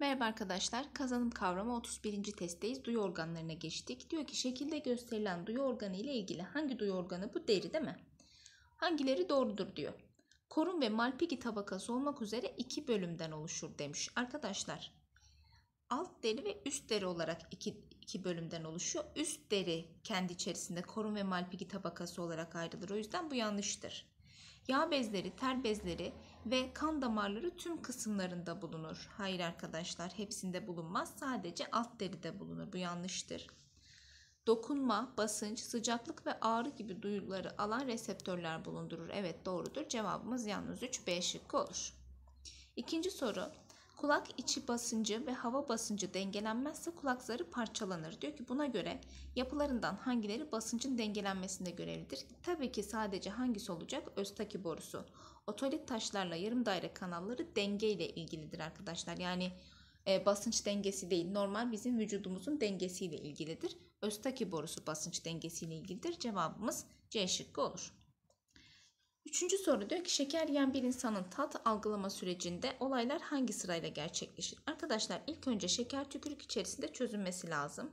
Merhaba arkadaşlar. Kazanım kavramı 31. testteyiz. Duyu organlarına geçtik. Diyor ki şekilde gösterilen duyu organı ile ilgili hangi duyu organı bu deri değil mi? Hangileri doğrudur diyor. Korun ve Malpighi tabakası olmak üzere iki bölümden oluşur demiş. Arkadaşlar alt deri ve üst deri olarak iki, iki bölümden oluşuyor. Üst deri kendi içerisinde korun ve Malpighi tabakası olarak ayrılır. O yüzden bu yanlıştır. Yağ bezleri, ter bezleri ve kan damarları tüm kısımlarında bulunur. Hayır arkadaşlar hepsinde bulunmaz. Sadece alt deride bulunur. Bu yanlıştır. Dokunma, basınç, sıcaklık ve ağrı gibi duyuları alan reseptörler bulundurur. Evet doğrudur. Cevabımız yalnız 3 B şıkkı olur. İkinci soru. Kulak içi basıncı ve hava basıncı dengelenmezse kulak zarı parçalanır. Diyor ki buna göre yapılarından hangileri basıncın dengelenmesinde görevlidir? Tabii ki sadece hangisi olacak? Öztaki borusu. Otolit taşlarla yarım daire kanalları denge ile ilgilidir arkadaşlar. Yani e, basınç dengesi değil normal bizim vücudumuzun dengesiyle ilgilidir. Öztaki borusu basınç dengesiyle ilgilidir. Cevabımız C şıkkı olur. Üçüncü soru diyor ki şeker yiyen bir insanın tat algılama sürecinde olaylar hangi sırayla gerçekleşir? Arkadaşlar ilk önce şeker tükürük içerisinde çözünmesi lazım.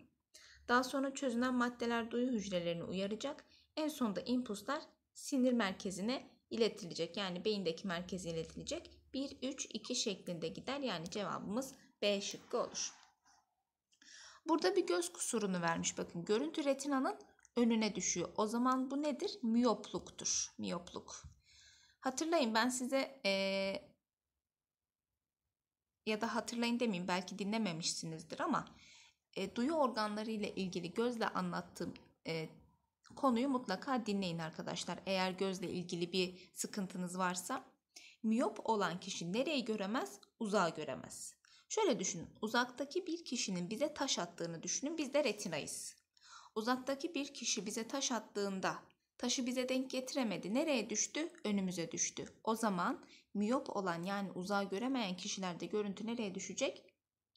Daha sonra çözünen maddeler duyu hücrelerini uyaracak. En sonunda impulslar sinir merkezine iletilecek. Yani beyindeki merkeze iletilecek. 1, 3, 2 şeklinde gider. Yani cevabımız B şıkkı olur. Burada bir göz kusurunu vermiş. Bakın görüntü retinanın önüne düşüyor. O zaman bu nedir? Miyopluktur. Miyopluk. Hatırlayın ben size e, ya da hatırlayın demeyeyim belki dinlememişsinizdir ama e, duyu organları ile ilgili gözle anlattığım e, konuyu mutlaka dinleyin arkadaşlar. Eğer gözle ilgili bir sıkıntınız varsa miyop olan kişi nereyi göremez? Uzağı göremez. Şöyle düşünün uzaktaki bir kişinin bize taş attığını düşünün biz de retinayız. Uzaktaki bir kişi bize taş attığında taşı bize denk getiremedi. Nereye düştü? Önümüze düştü. O zaman miyop olan yani uzağa göremeyen kişilerde görüntü nereye düşecek?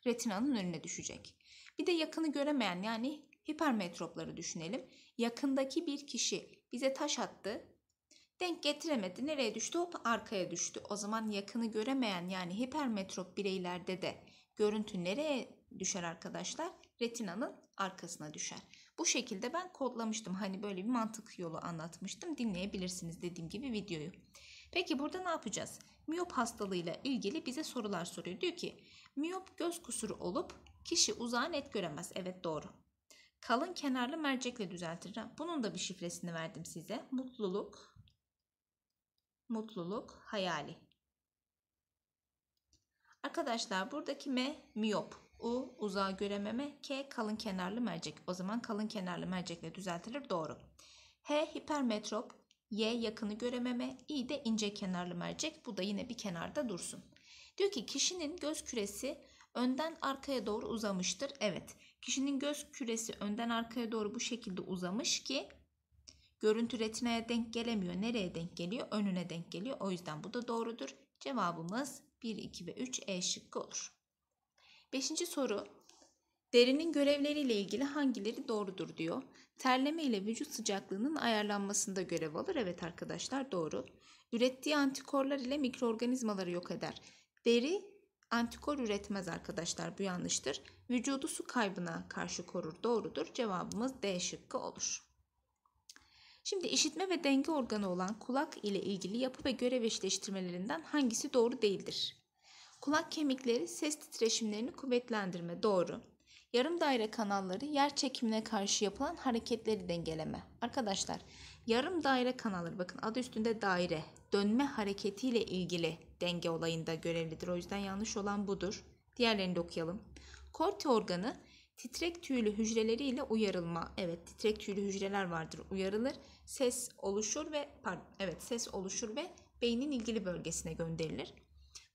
Retinanın önüne düşecek. Bir de yakını göremeyen yani hipermetropları düşünelim. Yakındaki bir kişi bize taş attı. Denk getiremedi. Nereye düştü? Hop arkaya düştü. O zaman yakını göremeyen yani hipermetrop bireylerde de görüntü nereye düşer arkadaşlar? Retinanın arkasına düşer. Bu şekilde ben kodlamıştım. Hani böyle bir mantık yolu anlatmıştım. Dinleyebilirsiniz dediğim gibi videoyu. Peki burada ne yapacağız? Miyop hastalığıyla ilgili bize sorular soruyor. Diyor ki miyop göz kusuru olup kişi uzağı net göremez. Evet doğru. Kalın kenarlı mercekle düzeltir. Bunun da bir şifresini verdim size. Mutluluk, mutluluk hayali. Arkadaşlar buradaki M miyop. U uzağı görememe. K kalın kenarlı mercek. O zaman kalın kenarlı mercekle düzeltilir. Doğru. H hipermetrop. Y yakını görememe. I de ince kenarlı mercek. Bu da yine bir kenarda dursun. Diyor ki kişinin göz küresi önden arkaya doğru uzamıştır. Evet. Kişinin göz küresi önden arkaya doğru bu şekilde uzamış ki görüntü retinaya denk gelemiyor. Nereye denk geliyor? Önüne denk geliyor. O yüzden bu da doğrudur. Cevabımız 1, 2 ve 3 E şıkkı olur. Beşinci soru. Derinin görevleriyle ilgili hangileri doğrudur diyor. Terleme ile vücut sıcaklığının ayarlanmasında görev alır. Evet arkadaşlar doğru. Ürettiği antikorlar ile mikroorganizmaları yok eder. Deri antikor üretmez arkadaşlar bu yanlıştır. Vücudu su kaybına karşı korur doğrudur. Cevabımız D şıkkı olur. Şimdi işitme ve denge organı olan kulak ile ilgili yapı ve görev eşleştirmelerinden hangisi doğru değildir? Kulak kemikleri ses titreşimlerini kuvvetlendirme doğru. Yarım daire kanalları yer çekimine karşı yapılan hareketleri dengeleme. Arkadaşlar yarım daire kanalları bakın adı üstünde daire dönme hareketiyle ilgili denge olayında görevlidir. O yüzden yanlış olan budur. Diğerlerini de okuyalım. Korti organı titrek tüylü hücreleriyle uyarılma. Evet titrek tüylü hücreler vardır uyarılır. Ses oluşur ve pardon, evet ses oluşur ve beynin ilgili bölgesine gönderilir.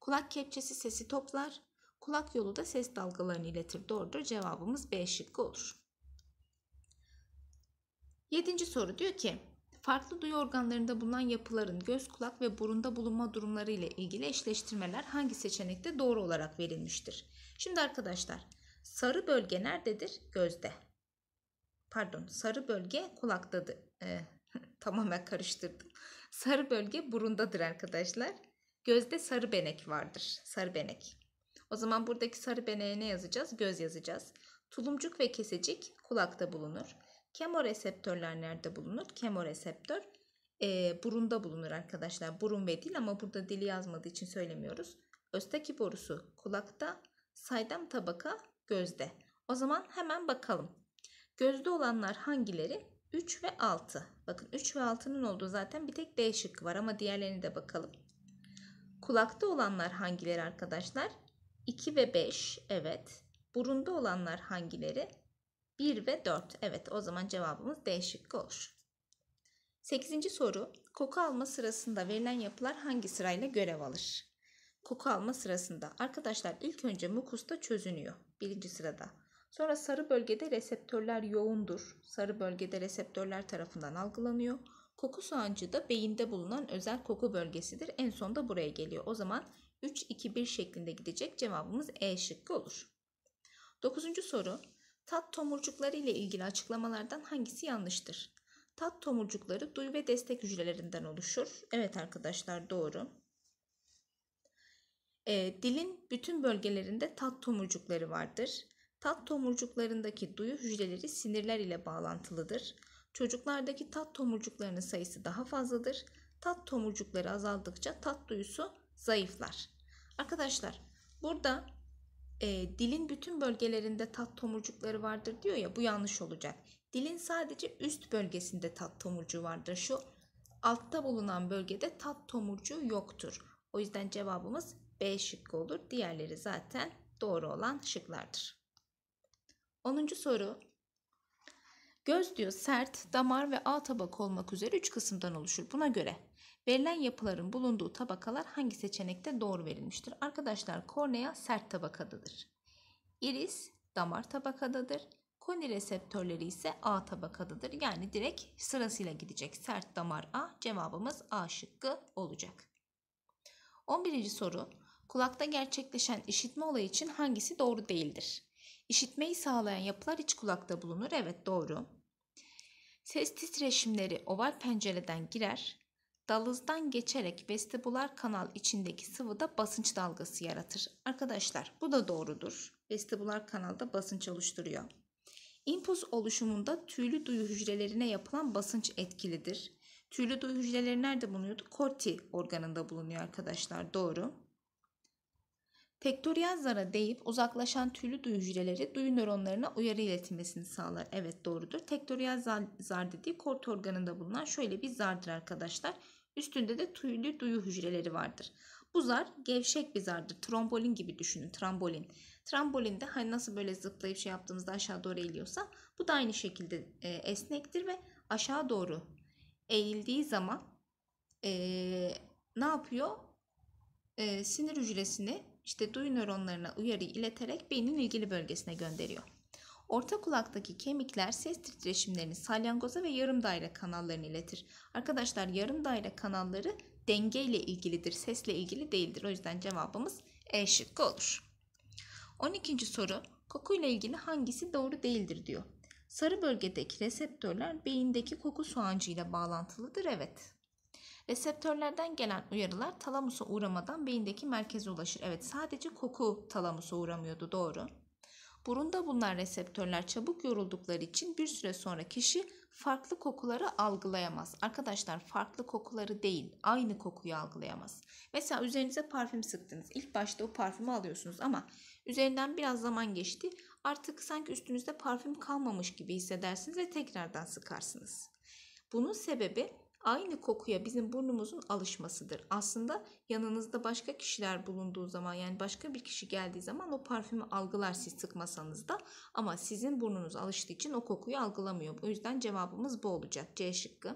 Kulak kepçesi sesi toplar. Kulak yolu da ses dalgalarını iletir. Doğrudur. Cevabımız B şıkkı olur. Yedinci soru diyor ki farklı duyu organlarında bulunan yapıların göz, kulak ve burunda bulunma durumları ile ilgili eşleştirmeler hangi seçenekte doğru olarak verilmiştir? Şimdi arkadaşlar sarı bölge nerededir? Gözde. Pardon sarı bölge kulaktadır. Ee, tamamen karıştırdım. Sarı bölge burundadır arkadaşlar. Gözde sarı benek vardır. Sarı benek. O zaman buradaki sarı beneğe ne yazacağız? Göz yazacağız. Tulumcuk ve kesecik kulakta bulunur. Kemoreseptörler nerede bulunur? Kemoreseptör e, burunda bulunur arkadaşlar. Burun ve dil ama burada dili yazmadığı için söylemiyoruz. Östaki borusu kulakta, saydam tabaka gözde. O zaman hemen bakalım. Gözde olanlar hangileri? 3 ve 6. Bakın 3 ve 6'nın olduğu zaten bir tek D şıkkı var ama diğerlerini de bakalım. Kulakta olanlar hangileri arkadaşlar? 2 ve 5 evet. Burunda olanlar hangileri? 1 ve 4 evet o zaman cevabımız D şıkkı olur. 8. soru koku alma sırasında verilen yapılar hangi sırayla görev alır? Koku alma sırasında arkadaşlar ilk önce mukusta çözünüyor birinci sırada. Sonra sarı bölgede reseptörler yoğundur. Sarı bölgede reseptörler tarafından algılanıyor. Koku sancı da beyinde bulunan özel koku bölgesidir. En son da buraya geliyor. O zaman 3-2-1 şeklinde gidecek cevabımız E şıkkı olur. Dokuzuncu soru. Tat tomurcukları ile ilgili açıklamalardan hangisi yanlıştır? Tat tomurcukları duy ve destek hücrelerinden oluşur. Evet arkadaşlar doğru. E, dilin bütün bölgelerinde tat tomurcukları vardır. Tat tomurcuklarındaki duyu hücreleri sinirler ile bağlantılıdır. Çocuklardaki tat tomurcuklarının sayısı daha fazladır. Tat tomurcukları azaldıkça tat duyusu zayıflar. Arkadaşlar burada e, dilin bütün bölgelerinde tat tomurcukları vardır diyor ya bu yanlış olacak. Dilin sadece üst bölgesinde tat tomurcuğu vardır. Şu altta bulunan bölgede tat tomurcuğu yoktur. O yüzden cevabımız B şıkkı olur. Diğerleri zaten doğru olan şıklardır. 10. soru Göz diyor sert, damar ve ağ tabak olmak üzere üç kısımdan oluşur. Buna göre verilen yapıların bulunduğu tabakalar hangi seçenekte doğru verilmiştir? Arkadaşlar kornea sert tabakadadır. Iris damar tabakadadır. Koni reseptörleri ise A tabakadadır. Yani direkt sırasıyla gidecek. Sert damar A cevabımız A şıkkı olacak. 11. soru. Kulakta gerçekleşen işitme olayı için hangisi doğru değildir? İşitmeyi sağlayan yapılar iç kulakta bulunur. Evet doğru. Ses titreşimleri oval pencereden girer. Dalızdan geçerek vestibular kanal içindeki sıvıda basınç dalgası yaratır. Arkadaşlar bu da doğrudur. Vestibular kanalda basınç oluşturuyor. İmpuls oluşumunda tüylü duyu hücrelerine yapılan basınç etkilidir. Tüylü duyu hücreleri nerede bulunuyordu? Korti organında bulunuyor arkadaşlar. Doğru. Pektoriyel zara değip uzaklaşan tüylü duyu hücreleri duyu nöronlarına uyarı iletilmesini sağlar. Evet doğrudur. Tektoriyel zar, dediği kort organında bulunan şöyle bir zardır arkadaşlar. Üstünde de tüylü duyu hücreleri vardır. Bu zar gevşek bir zardır. Trombolin gibi düşünün. Trombolin. Trombolin de hani nasıl böyle zıplayıp şey yaptığımızda aşağı doğru eğiliyorsa bu da aynı şekilde e, esnektir ve aşağı doğru eğildiği zaman e, ne yapıyor? E, sinir hücresini işte duyu nöronlarına uyarı ileterek beynin ilgili bölgesine gönderiyor. Orta kulaktaki kemikler ses titreşimlerini salyangoza ve yarım daire kanallarını iletir. Arkadaşlar yarım daire kanalları denge ile ilgilidir, sesle ilgili değildir. O yüzden cevabımız E şıkkı olur. 12. soru kokuyla ilgili hangisi doğru değildir diyor. Sarı bölgedeki reseptörler beyindeki koku ile bağlantılıdır. Evet. Reseptörlerden gelen uyarılar talamusa uğramadan beyindeki merkeze ulaşır. Evet sadece koku talamusa uğramıyordu doğru. Burunda bulunan reseptörler çabuk yoruldukları için bir süre sonra kişi farklı kokuları algılayamaz. Arkadaşlar farklı kokuları değil aynı kokuyu algılayamaz. Mesela üzerinize parfüm sıktınız. İlk başta o parfümü alıyorsunuz ama üzerinden biraz zaman geçti. Artık sanki üstünüzde parfüm kalmamış gibi hissedersiniz ve tekrardan sıkarsınız. Bunun sebebi aynı kokuya bizim burnumuzun alışmasıdır. Aslında yanınızda başka kişiler bulunduğu zaman yani başka bir kişi geldiği zaman o parfümü algılar siz sıkmasanız da ama sizin burnunuz alıştığı için o kokuyu algılamıyor. O yüzden cevabımız bu olacak. C şıkkı.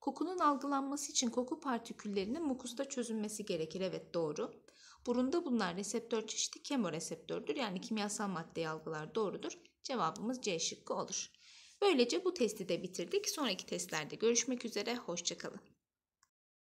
Kokunun algılanması için koku partiküllerinin mukusta çözünmesi gerekir. Evet doğru. Burunda bulunan reseptör çeşidi kemoreseptördür. Yani kimyasal maddeyi algılar doğrudur. Cevabımız C şıkkı olur. Böylece bu testi de bitirdik. Sonraki testlerde görüşmek üzere. Hoşçakalın.